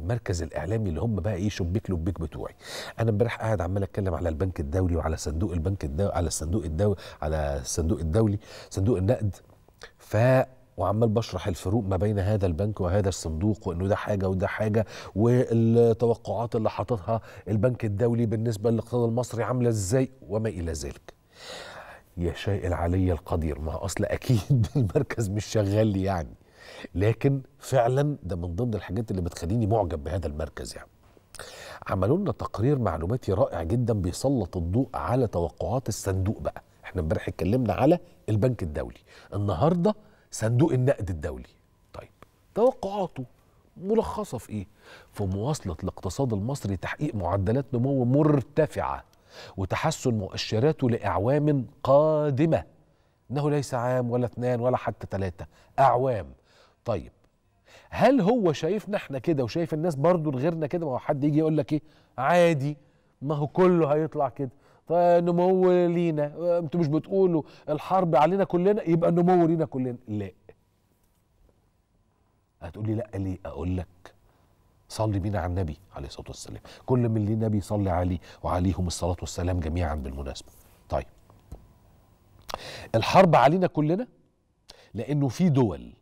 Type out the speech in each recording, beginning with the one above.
المركز الاعلامي اللي هم بقى ايه شبيك لبيك بتوعي انا امبارح قاعد عمال اتكلم على البنك الدولي وعلى صندوق البنك الدولي على الصندوق الدولي على الصندوق الدولي صندوق النقد ف وعمال بشرح الفروق ما بين هذا البنك وهذا الصندوق وانه ده حاجه وده حاجه والتوقعات اللي حاططها البنك الدولي بالنسبه للاقتصاد المصري عامله ازاي وما الى ذلك. يا شيء العلي القدير ما اصل اكيد المركز مش شغال لي يعني. لكن فعلا ده من ضمن الحاجات اللي بتخليني معجب بهذا المركز يعني عملوا لنا تقرير معلوماتي رائع جدا بيسلط الضوء على توقعات الصندوق بقى احنا امبارح اتكلمنا على البنك الدولي النهارده صندوق النقد الدولي طيب توقعاته ملخصه في ايه في مواصله الاقتصاد المصري تحقيق معدلات نمو مرتفعه وتحسن مؤشراته لاعوام قادمه انه ليس عام ولا اثنان ولا حتى ثلاثه اعوام طيب هل هو شايفنا احنا كده وشايف الناس برضو غيرنا كده ما هو حد يجي يقول لك ايه عادي ما هو كله هيطلع كده فنمو طيب، لينا انتوا مش بتقولوا الحرب علينا كلنا يبقى النمو لينا كلنا لا هتقول لي لا ليه اقول لك صلي بينا على النبي عليه الصلاه والسلام كل من لي نبي صلي عليه وعليهم الصلاه والسلام جميعا بالمناسبه طيب الحرب علينا كلنا لانه في دول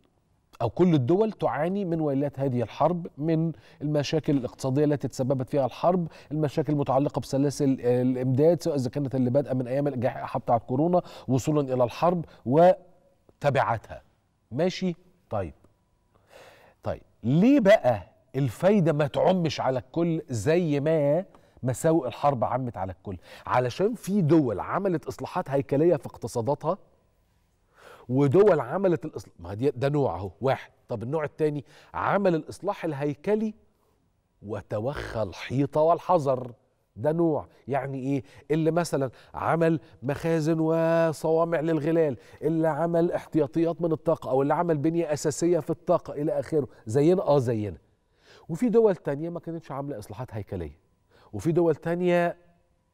أو كل الدول تعاني من ويلات هذه الحرب من المشاكل الاقتصادية التي تسببت فيها الحرب المشاكل المتعلقة بسلاسل الإمداد سواء إذا كانت اللي بادئة من أيام الجائحة بتاعة كورونا وصولا إلى الحرب وتبعاتها ماشي طيب طيب ليه بقى الفايدة ما تعمش على الكل زي ما مساوئ الحرب عمت على الكل علشان في دول عملت إصلاحات هيكلية في اقتصاداتها ودول عملت الاصلاح ما دي ده نوع اهو واحد طب النوع الثاني عمل الاصلاح الهيكلي وتوخى الحيطه والحذر ده نوع يعني ايه اللي مثلا عمل مخازن وصوامع للغلال اللي عمل احتياطيات من الطاقه او اللي عمل بنيه اساسيه في الطاقه الى اخره زينا اه زينا وفي دول تانية ما كانتش عامله اصلاحات هيكليه وفي دول تانية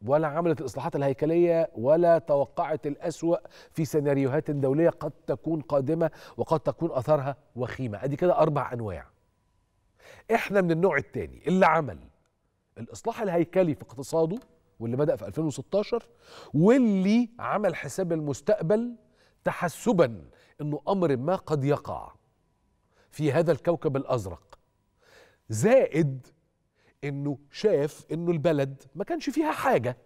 ولا عملت الإصلاحات الهيكلية ولا توقعت الأسوأ في سيناريوهات دولية قد تكون قادمة وقد تكون اثارها وخيمة أدي كده أربع أنواع إحنا من النوع الثاني اللي عمل الإصلاح الهيكلي في اقتصاده واللي بدأ في 2016 واللي عمل حساب المستقبل تحسبا أنه أمر ما قد يقع في هذا الكوكب الأزرق زائد انه شاف انه البلد ما كانش فيها حاجه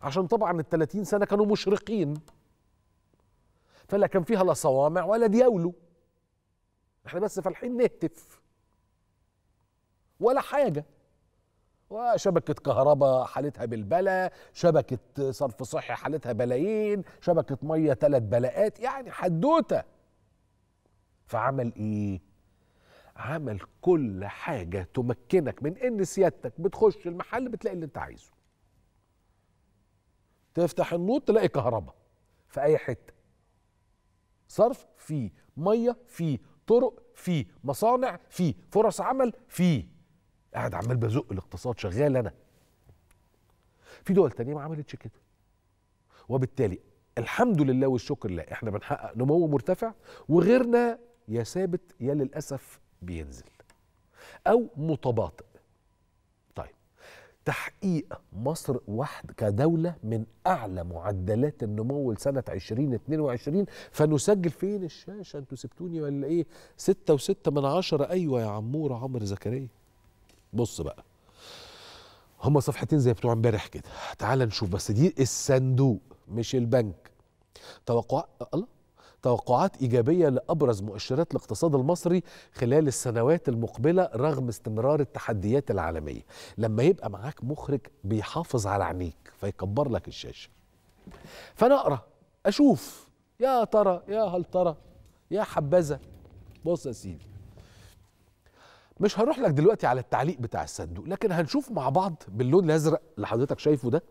عشان طبعا ال 30 سنه كانوا مشرقين فلا كان فيها لا صوامع ولا دياولو احنا بس فالحين نهتف ولا حاجه وشبكة كهرباء حالتها بالبلا شبكة صرف صحي حالتها بلايين شبكة مية ثلاث بلاءات يعني حدوتة فعمل ايه عمل كل حاجه تمكنك من ان سيادتك بتخش المحل بتلاقي اللي انت عايزه تفتح النوت تلاقي كهرباء في اي حته صرف في ميه في طرق في مصانع في فرص عمل في قاعد عمال بزق الاقتصاد شغال انا في دول تانية ما عملتش كده وبالتالي الحمد لله والشكر لله احنا بنحقق نمو مرتفع وغيرنا يا ثابت يا للاسف بينزل أو متباطئ طيب تحقيق مصر واحد كدولة من أعلى معدلات النمو لسنة 2022 فنسجل فين الشاشة أنتوا سبتوني ولا إيه ستة وستة من عشرة أيوة يا عمور عمرو زكريا بص بقى هما صفحتين زي بتوع امبارح كده تعال نشوف بس دي الصندوق مش البنك توقع الله توقعات إيجابية لأبرز مؤشرات الاقتصاد المصري خلال السنوات المقبلة رغم استمرار التحديات العالمية لما يبقى معاك مخرج بيحافظ على عينيك فيكبر لك الشاشة فأنا أقرأ أشوف يا ترى يا هل ترى يا حبذا بص يا سيدي مش هروح لك دلوقتي على التعليق بتاع الصندوق لكن هنشوف مع بعض باللون الازرق اللي حضرتك شايفه ده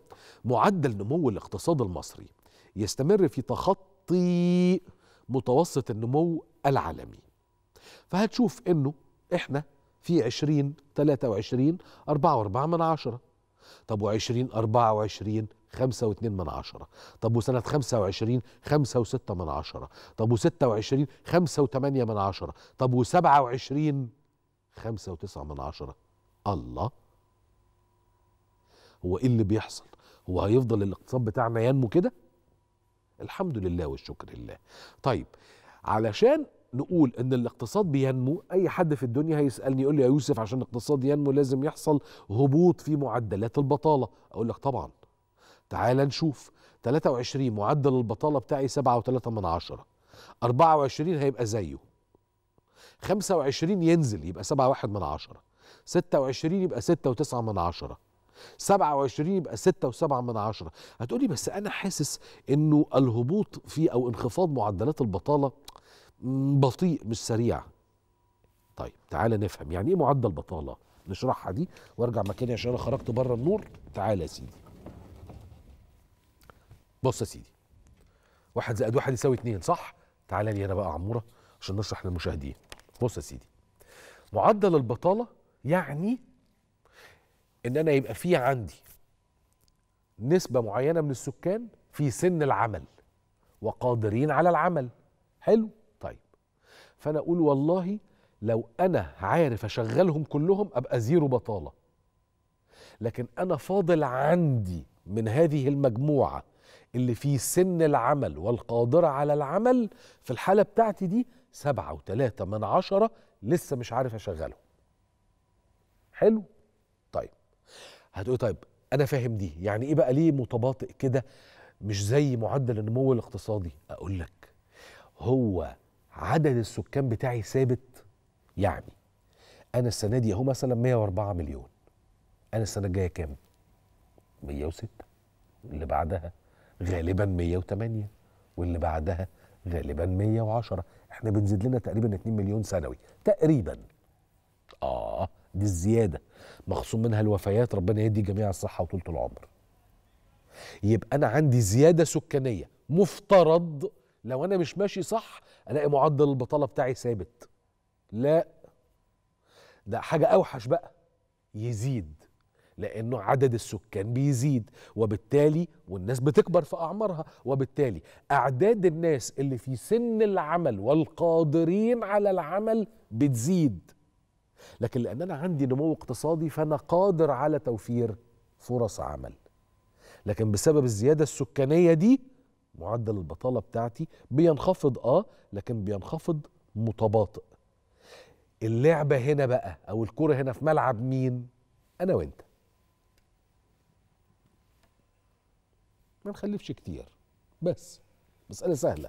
معدل نمو الاقتصاد المصري يستمر في تخطي متوسط النمو العالمي فهتشوف انه احنا في 20 23 4.4 من عشرة طب و20 24 5.2 من عشرة طب وسنة 25 5.6 من عشرة طب و26 5.8 من عشرة طب و27 5.9 من عشرة الله هو ايه اللي بيحصل هو هيفضل الاقتصاد بتاعنا ينمو كده الحمد لله والشكر لله طيب علشان نقول ان الاقتصاد بينمو اي حد في الدنيا هيسالني يقول لي يا يوسف عشان الاقتصاد ينمو لازم يحصل هبوط في معدلات البطاله اقول لك طبعا تعال نشوف 23 معدل البطاله بتاعي 7.3 من 24 هيبقى زيه 25 ينزل يبقى 7.1 من عشرة 26 يبقى 6.9 من عشرة 27 يبقى 6.7 من عشرة هتقولي بس أنا حاسس أنه الهبوط في أو انخفاض معدلات البطالة بطيء مش سريع طيب تعالى نفهم يعني إيه معدل بطالة نشرحها دي وارجع مكاني عشان انا خرجت بره النور تعالى يا سيدي بص يا سيدي واحد زائد واحد يساوي اتنين صح تعالى لي انا بقى عموره عشان نشرح للمشاهدين بص يا سيدي معدل البطاله يعني ان انا يبقى في عندي نسبه معينه من السكان في سن العمل وقادرين على العمل حلو طيب فانا اقول والله لو انا عارف اشغلهم كلهم ابقى زيرو بطاله لكن انا فاضل عندي من هذه المجموعه اللي في سن العمل والقادره على العمل في الحاله بتاعتي دي سبعة وثلاثه من عشرة لسه مش عارف اشغلهم حلو هتقول طيب انا فاهم دي يعني ايه بقى ليه متباطئ كده مش زي معدل النمو الاقتصادي اقول لك هو عدد السكان بتاعي ثابت يعني انا السنه دي اهو مثلا 104 مليون انا السنه الجايه كام 106 اللي بعدها غالبا 108 واللي بعدها غالبا 110 احنا بنزيد لنا تقريبا 2 مليون سنوي تقريبا اه دي الزياده مخصوم منها الوفيات ربنا يدي جميع الصحة وطولة العمر يبقى أنا عندي زيادة سكانية مفترض لو أنا مش ماشي صح ألاقي معدل البطالة بتاعي ثابت لا ده حاجة أوحش بقى يزيد لانه عدد السكان بيزيد وبالتالي والناس بتكبر في اعمارها وبالتالي اعداد الناس اللي في سن العمل والقادرين على العمل بتزيد لكن لأن أنا عندي نمو اقتصادي فأنا قادر على توفير فرص عمل لكن بسبب الزيادة السكانية دي معدل البطالة بتاعتي بينخفض آه لكن بينخفض متباطئ اللعبة هنا بقى أو الكرة هنا في ملعب مين؟ أنا وأنت ما نخلفش كتير بس مسألة سهلة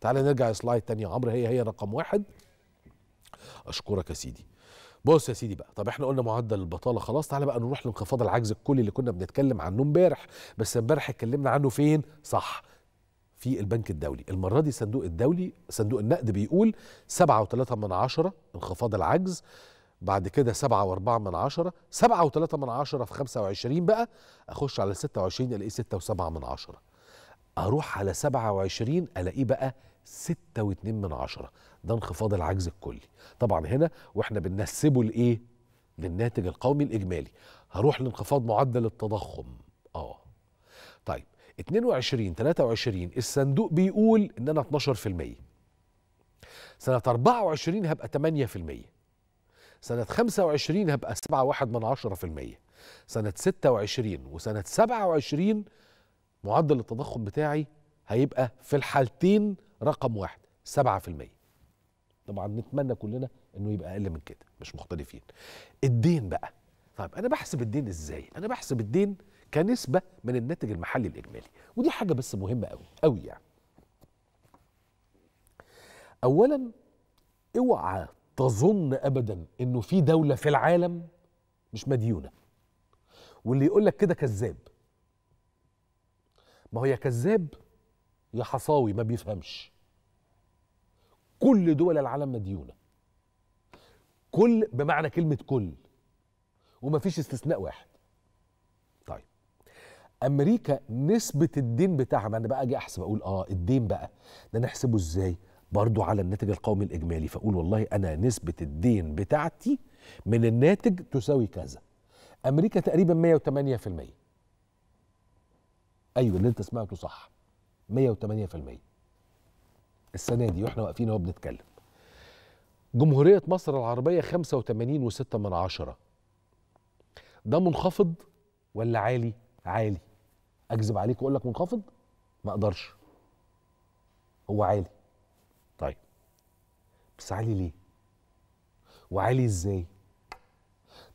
تعالى نرجع سلايد تانية عمرو هي هي رقم واحد أشكرك يا سيدي بص يا سيدي بقى طب احنا قلنا معدل البطاله خلاص تعالى بقى نروح لانخفاض العجز الكلي اللي كنا بنتكلم عنه امبارح بس امبارح اتكلمنا عنه فين صح في البنك الدولي المرة دي صندوق الدولي صندوق النقد بيقول سبعة وثلاثة من عشرة انخفاض العجز بعد كده سبعة وأربعة من عشرة سبعة وثلاثة من عشرة في خمسة وعشرين بقى أخش على ستة وعشرين ألاقيه ستة وسبعة من عشرة أروح على سبعة وعشرين ألاقيه بقى ستة واتنين من عشرة ده انخفاض العجز الكلي طبعا هنا واحنا بننسبه لإيه للناتج القومي الإجمالي هروح لانخفاض معدل التضخم اه طيب 22 23 الصندوق بيقول ان انا 12% سنة 24 هبقى 8% سنة 25 هبقى 7.1 من 10% سنة 26 وسنة 27 معدل التضخم بتاعي هيبقى في الحالتين رقم واحد 7% طبعا نتمنى كلنا انه يبقى اقل من كده مش مختلفين الدين بقى طيب انا بحسب الدين ازاي انا بحسب الدين كنسبه من الناتج المحلي الاجمالي ودي حاجه بس مهمه قوي قوي يعني اولا اوعى تظن ابدا انه في دوله في العالم مش مديونه واللي يقول لك كده كذاب ما هو يا كذاب يا حصاوي ما بيفهمش كل دول العالم مديونه كل بمعنى كلمه كل ومفيش استثناء واحد طيب امريكا نسبه الدين بتاعها ما انا بقى اجي احسب اقول اه الدين بقى ده نحسبه ازاي برضو على الناتج القومي الاجمالي فاقول والله انا نسبه الدين بتاعتي من الناتج تساوي كذا امريكا تقريبا 108% ايوه اللي انت سمعته صح 108% السنه دي واحنا واقفين اهو بنتكلم جمهوريه مصر العربيه 85.6 من عشرة ده منخفض ولا عالي عالي اكذب عليك واقول لك منخفض ما اقدرش هو عالي طيب بس عالي ليه وعالي ازاي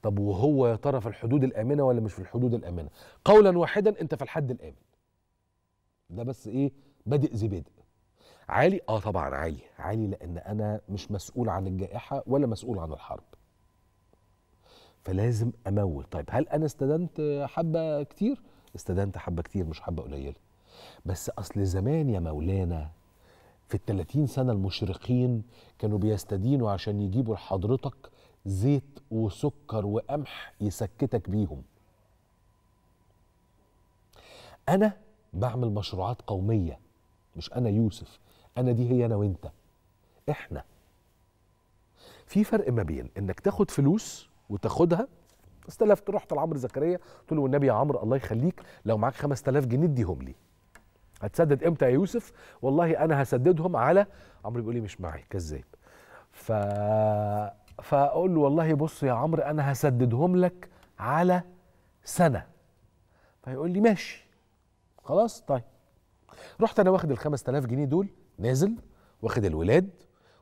طب وهو يا ترى في الحدود الامنه ولا مش في الحدود الامنه قولا واحدا انت في الحد الامن ده بس ايه بادئ ذي بدء عالي اه طبعا عالي عالي لان انا مش مسؤول عن الجائحه ولا مسؤول عن الحرب فلازم امول طيب هل انا استدنت حبه كتير استدنت حبه كتير مش حبه قليله بس اصل زمان يا مولانا في الثلاثين سنه المشرقين كانوا بيستدينوا عشان يجيبوا لحضرتك زيت وسكر وقمح يسكتك بيهم انا بعمل مشروعات قوميه مش انا يوسف انا دي هي انا وانت احنا في فرق ما بين انك تاخد فلوس وتاخدها استلفت رحت لعمرو زكريا قلت له والنبي يا عمرو الله يخليك لو معاك 5000 جنيه اديهم لي هتسدد امتى يا يوسف والله انا هسددهم على عمرو بيقول لي مش معايا كذاب ف فاقول له والله بص يا عمرو انا هسددهم لك على سنه فيقول لي ماشي خلاص طيب رحت انا واخد ال 5000 جنيه دول نازل واخد الولاد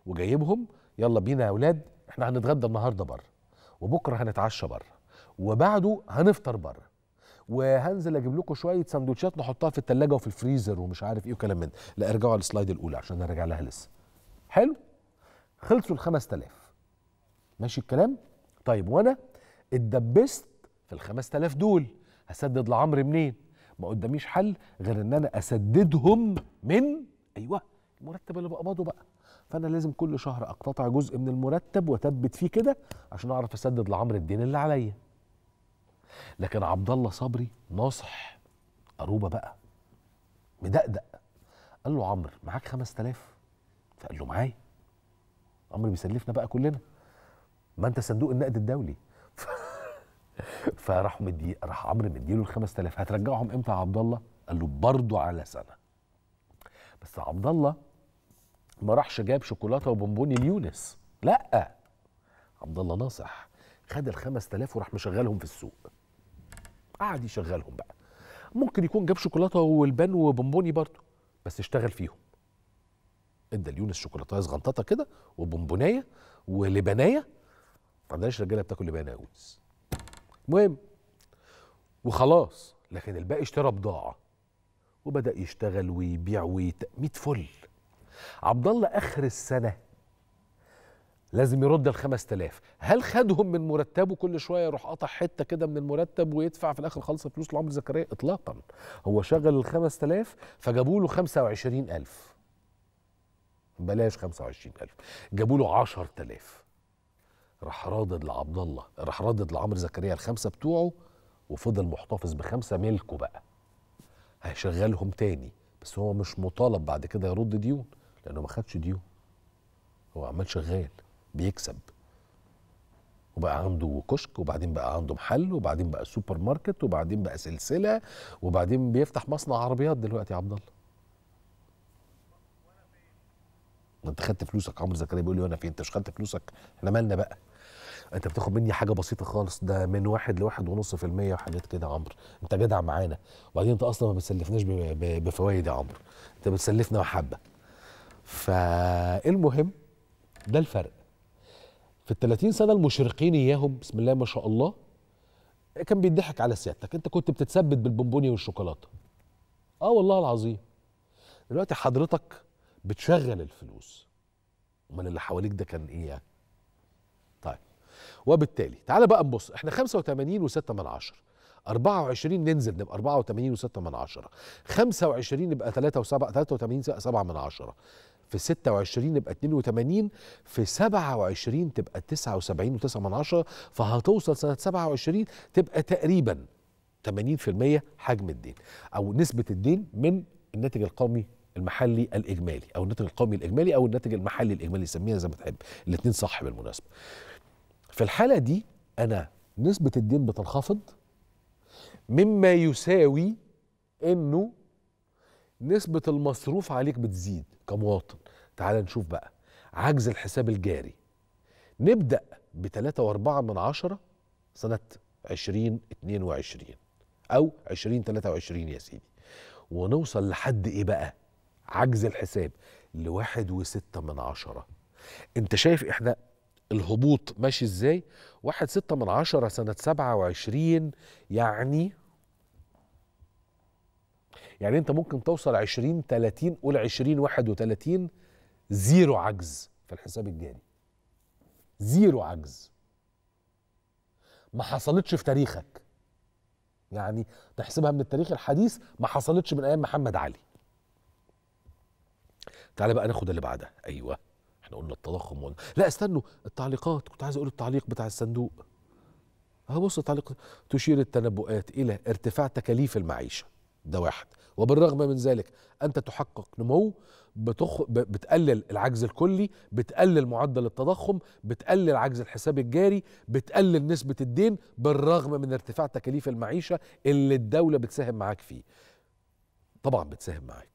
وجايبهم يلا بينا يا ولاد احنا هنتغدى النهارده بره وبكره هنتعشى بره وبعده هنفطر بره وهنزل اجيب لكم شويه سندوتشات نحطها في الثلاجه وفي الفريزر ومش عارف ايه وكلام من ده لا ارجعوا على السلايد الاولى عشان انا راجع لها لسه حلو خلصوا ال 5000 ماشي الكلام طيب وانا اتدبست في ال 5000 دول هسدد لعمرو منين ما قداميش حل غير ان انا اسددهم من ايوه المرتب اللي بقبضه بقى فانا لازم كل شهر اقتطع جزء من المرتب واثبت فيه كده عشان اعرف اسدد لعمرو الدين اللي عليا لكن عبد الله صبري ناصح اروبه بقى مدقدق قال له عمرو معاك 5000 فقال له معايا عمرو بيسلفنا بقى كلنا ما انت صندوق النقد الدولي فراح مدي راح عمرو مديله ال 5000 هترجعهم امتى يا عبد الله؟ قال له برضه على سنه بس عبد الله ما راحش جاب شوكولاته وبونبوني ليونس لا عبد الله ناصح خد ال 5000 وراح مشغلهم في السوق قعد يشغلهم بقى ممكن يكون جاب شوكولاته والبن وبونبوني برضه بس اشتغل فيهم ادى ليونس شوكولاته صغنططه كده وبونبونايه ولبنايه ما عندناش رجاله بتاكل لبنايه المهم وخلاص لكن الباقي اشترى بضاعه وبدا يشتغل ويبيع ويت 100 فل عبد الله اخر السنه لازم يرد ال 5000 هل خدهم من مرتبه كل شويه يروح قطع حته كده من المرتب ويدفع في الاخر خالص فلوس لعمر زكريا اطلاقا هو شغل ال 5000 فجابوا له 25000 بلاش 25000 جابوا له 10000 راح رادد لعبد الله راح رادد لعمرو زكريا الخمسه بتوعه وفضل محتفظ بخمسه ملكه بقى هيشغلهم تاني بس هو مش مطالب بعد كده يرد ديون لانه ما خدش ديون هو عمال شغال بيكسب وبقى عنده كشك وبعدين بقى عنده محل وبعدين بقى سوبر ماركت وبعدين بقى سلسله وبعدين بيفتح مصنع عربيات دلوقتي يا عبد الله ما انت خدت فلوسك عمرو زكريا بيقول لي وانا فين انت مش خدت فلوسك احنا مالنا بقى انت بتاخد مني حاجه بسيطه خالص ده من واحد لواحد ونص في المية وحاجات كده يا عمرو انت جدع معانا وبعدين انت اصلا ما بتسلفناش بفوايد يا عمرو انت بتسلفنا محبه فالمهم ده الفرق في ال 30 سنه المشرقين اياهم بسم الله ما شاء الله كان بيضحك على سيادتك انت كنت بتتثبت بالبونبوني والشوكولاته اه والله العظيم دلوقتي حضرتك بتشغل الفلوس امال اللي حواليك ده كان ايه يعني وبالتالي تعال بقى نبص احنا 85 و6 من 10 24 ننزل نبقى 84 و6 من 10 25 نبقى 3 و7 83 تبقى 7 من 10 في 26 يبقى 82 في 27 تبقى 79 و9 من 10 فهتوصل سنه 27 تبقى تقريبا 80% حجم الدين او نسبه الدين من الناتج القومي المحلي الاجمالي او الناتج القومي الاجمالي او الناتج المحلي الاجمالي سميها زي ما تحب الاثنين صح بالمناسبه في الحالة دي أنا نسبة الدين بتنخفض مما يساوي إنه نسبة المصروف عليك بتزيد كمواطن تعال نشوف بقى عجز الحساب الجاري نبدأ بتلاتة واربعة من عشرة سنة عشرين اتنين وعشرين أو عشرين تلاتة وعشرين يا سيدي ونوصل لحد إيه بقى عجز الحساب لواحد وستة من عشرة انت شايف احنا الهبوط ماشي ازاي واحد ستة من عشرة سنة سبعة وعشرين يعني يعني انت ممكن توصل عشرين تلاتين قول عشرين واحد وتلاتين زيرو عجز في الحساب الجاري زيرو عجز ما حصلتش في تاريخك يعني تحسبها من التاريخ الحديث ما حصلتش من ايام محمد علي تعال بقى ناخد اللي بعدها ايوه احنا قلنا التضخم وقلنا لا استنوا التعليقات كنت عايز اقول التعليق بتاع الصندوق هبص بص التعليق تشير التنبؤات الى ارتفاع تكاليف المعيشه ده واحد وبالرغم من ذلك انت تحقق نمو بتخ... بتقلل العجز الكلي بتقلل معدل التضخم بتقلل عجز الحساب الجاري بتقلل نسبه الدين بالرغم من ارتفاع تكاليف المعيشه اللي الدوله بتساهم معاك فيه طبعا بتساهم معاك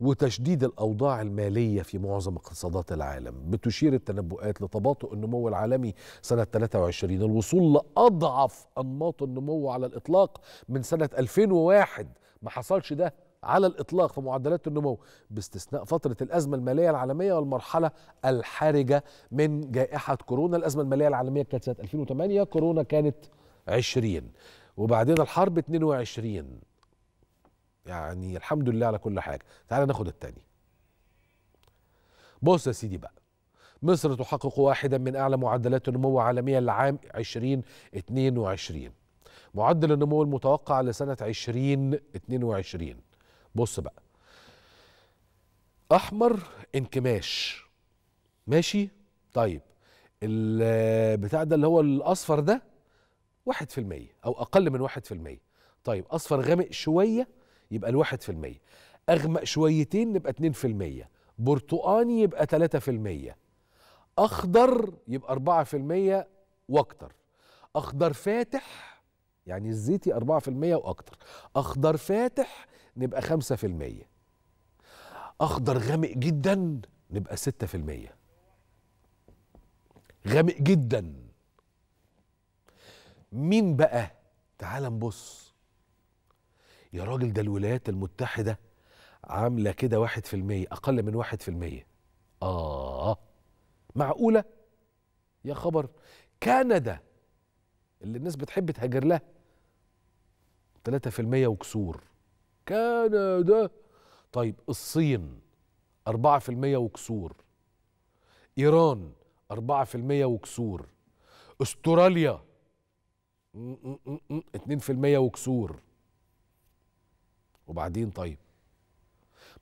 وتشديد الأوضاع المالية في معظم اقتصادات العالم بتشير التنبؤات لتباطؤ النمو العالمي سنة 23 الوصول لأضعف أنماط النمو على الإطلاق من سنة 2001 ما حصلش ده على الإطلاق في معدلات النمو باستثناء فترة الأزمة المالية العالمية والمرحلة الحرجة من جائحة كورونا الأزمة المالية العالمية كانت سنة 2008 كورونا كانت 20 وبعدين الحرب 22 يعني الحمد لله على كل حاجه تعال ناخد التاني بص يا سيدي بقى مصر تحقق واحدا من اعلى معدلات النمو العالميه لعام 2022 معدل النمو المتوقع لسنه 2022 بص بقى احمر انكماش ماشي طيب البتاع ده اللي هو الاصفر ده 1% او اقل من 1% طيب اصفر غامق شويه يبقى الواحد في المية أغمق شويتين نبقى اتنين في المية برتقاني يبقى تلاتة في المية أخضر يبقى أربعة في المية وأكتر أخضر فاتح يعني الزيتي 4% واكتر اخضر فاتح نبقى 5% اخضر غامق جدا نبقى 6% غامق جدا مين بقى تعال نبص يا راجل ده الولايات المتحدة عاملة كده واحد في المية أقل من واحد في المية آه معقولة يا خبر كندا اللي الناس بتحب تهاجر لها 3% وكسور كندا طيب الصين 4% وكسور ايران 4% وكسور استراليا 2% وكسور وبعدين طيب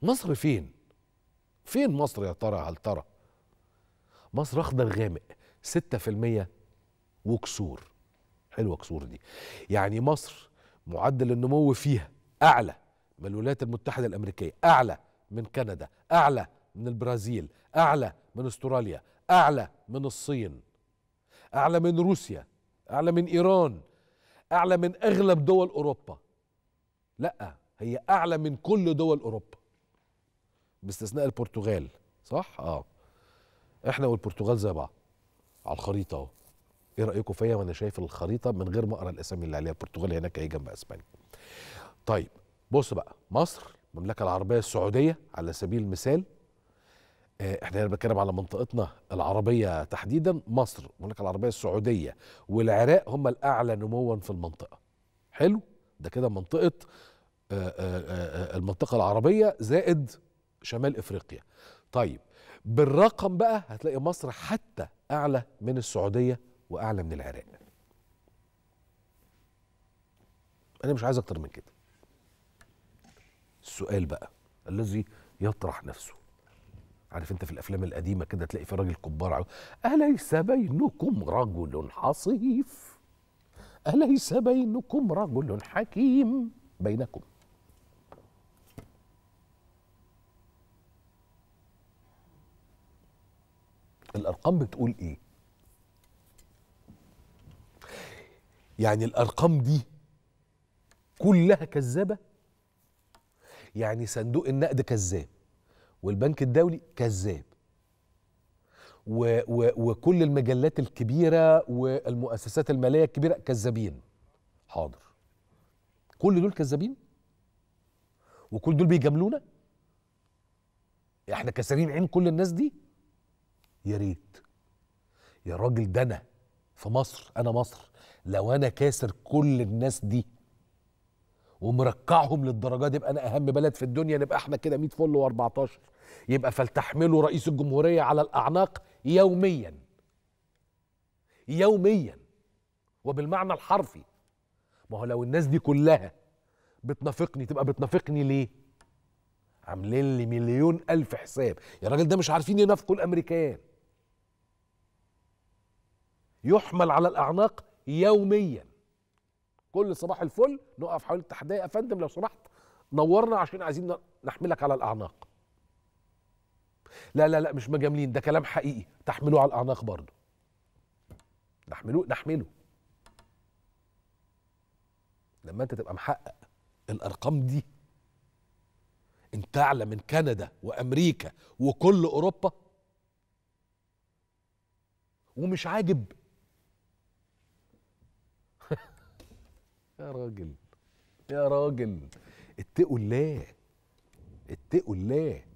مصر فين فين مصر يا ترى هل ترى مصر اخضر غامق 6% وكسور حلوه كسور دي يعني مصر معدل النمو فيها اعلى من الولايات المتحده الامريكيه اعلى من كندا اعلى من البرازيل اعلى من استراليا اعلى من الصين اعلى من روسيا اعلى من ايران اعلى من اغلب دول اوروبا لا هي اعلى من كل دول اوروبا باستثناء البرتغال صح اه احنا والبرتغال زي بعض على الخريطه اهو ايه رايكم فيا وانا شايف الخريطه من غير ما اقرا الاسامي اللي عليها البرتغال هناك اهي جنب اسبانيا طيب بص بقى مصر المملكه العربيه السعوديه على سبيل المثال آه، احنا هنا بنتكلم على منطقتنا العربيه تحديدا مصر المملكه العربيه السعوديه والعراق هم الاعلى نموا في المنطقه حلو ده كده منطقه المنطقه العربيه زائد شمال افريقيا طيب بالرقم بقى هتلاقي مصر حتى اعلى من السعوديه واعلى من العراق انا مش عايز اكتر من كده السؤال بقى الذي يطرح نفسه عارف انت في الافلام القديمه كده تلاقي في راجل كبار اليس بينكم رجل حصيف اليس بينكم رجل حكيم بينكم الارقام بتقول ايه يعني الارقام دي كلها كذابه يعني صندوق النقد كذاب والبنك الدولي كذاب و و وكل المجلات الكبيره والمؤسسات الماليه الكبيره كذابين حاضر كل دول كذابين وكل دول بيجاملونا احنا كسرين عين كل الناس دي يا ريت يا راجل ده انا في مصر انا مصر لو انا كاسر كل الناس دي ومركعهم للدرجه دي يبقى انا اهم بلد في الدنيا نبقى احنا كده 100 فل و14 يبقى فلتحمله رئيس الجمهوريه على الاعناق يوميا يوميا وبالمعنى الحرفي ما هو لو الناس دي كلها بتنافقني تبقى بتنافقني ليه عاملين لي مليون الف حساب يا راجل ده مش عارفين ينافقوا الامريكان يحمل على الاعناق يوميا كل صباح الفل نقف حول التحديه يا فندم لو سمحت نورنا عشان عايزين نحملك على الاعناق لا لا لا مش مجاملين ده كلام حقيقي تحملوه على الاعناق برضه نحملوه نحمله لما انت تبقى محقق الارقام دي انت اعلى من كندا وامريكا وكل اوروبا ومش عاجب يا راجل يا راجل اتقوا الله اتقوا الله